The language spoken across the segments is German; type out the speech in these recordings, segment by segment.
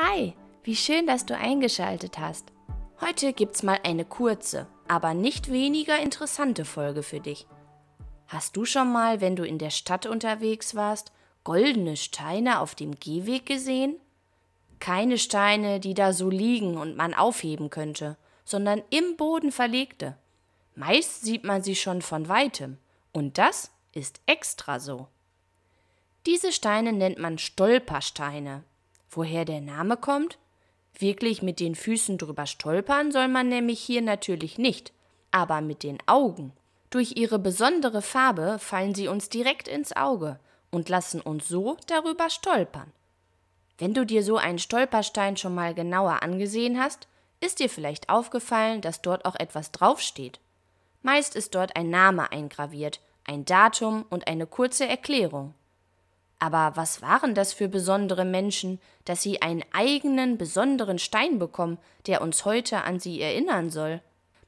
Hi, wie schön, dass du eingeschaltet hast. Heute gibt's mal eine kurze, aber nicht weniger interessante Folge für dich. Hast du schon mal, wenn du in der Stadt unterwegs warst, goldene Steine auf dem Gehweg gesehen? Keine Steine, die da so liegen und man aufheben könnte, sondern im Boden verlegte. Meist sieht man sie schon von weitem, und das ist extra so. Diese Steine nennt man Stolpersteine Woher der Name kommt? Wirklich mit den Füßen drüber stolpern soll man nämlich hier natürlich nicht, aber mit den Augen. Durch ihre besondere Farbe fallen sie uns direkt ins Auge und lassen uns so darüber stolpern. Wenn du dir so einen Stolperstein schon mal genauer angesehen hast, ist dir vielleicht aufgefallen, dass dort auch etwas draufsteht. Meist ist dort ein Name eingraviert, ein Datum und eine kurze Erklärung. Aber was waren das für besondere Menschen, dass sie einen eigenen besonderen Stein bekommen, der uns heute an sie erinnern soll?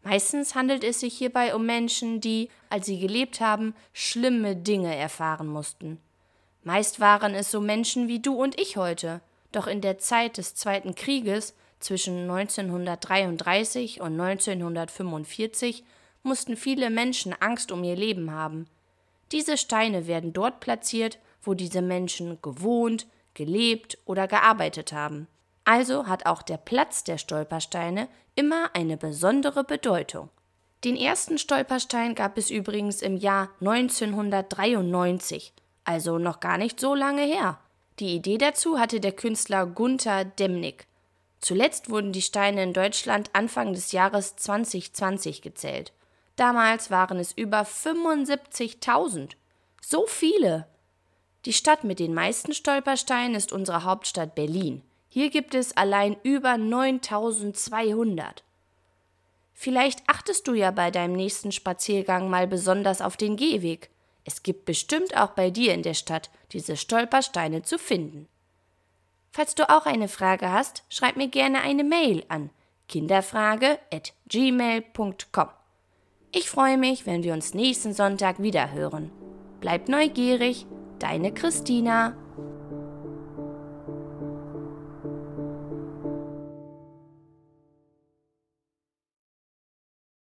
Meistens handelt es sich hierbei um Menschen, die, als sie gelebt haben, schlimme Dinge erfahren mussten. Meist waren es so Menschen wie du und ich heute, doch in der Zeit des Zweiten Krieges zwischen 1933 und 1945 mussten viele Menschen Angst um ihr Leben haben. Diese Steine werden dort platziert, wo diese Menschen gewohnt, gelebt oder gearbeitet haben. Also hat auch der Platz der Stolpersteine immer eine besondere Bedeutung. Den ersten Stolperstein gab es übrigens im Jahr 1993, also noch gar nicht so lange her. Die Idee dazu hatte der Künstler Gunther Demnig. Zuletzt wurden die Steine in Deutschland Anfang des Jahres 2020 gezählt. Damals waren es über 75.000. So viele! Die Stadt mit den meisten Stolpersteinen ist unsere Hauptstadt Berlin. Hier gibt es allein über 9200. Vielleicht achtest du ja bei deinem nächsten Spaziergang mal besonders auf den Gehweg. Es gibt bestimmt auch bei dir in der Stadt diese Stolpersteine zu finden. Falls du auch eine Frage hast, schreib mir gerne eine Mail an kinderfrage@gmail.com. Ich freue mich, wenn wir uns nächsten Sonntag wieder hören. Bleib neugierig, Deine Christina.